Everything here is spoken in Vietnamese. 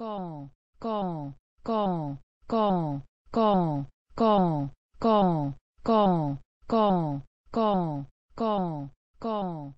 cò cò cò cò cò cò cò cò cò cò cò cò cò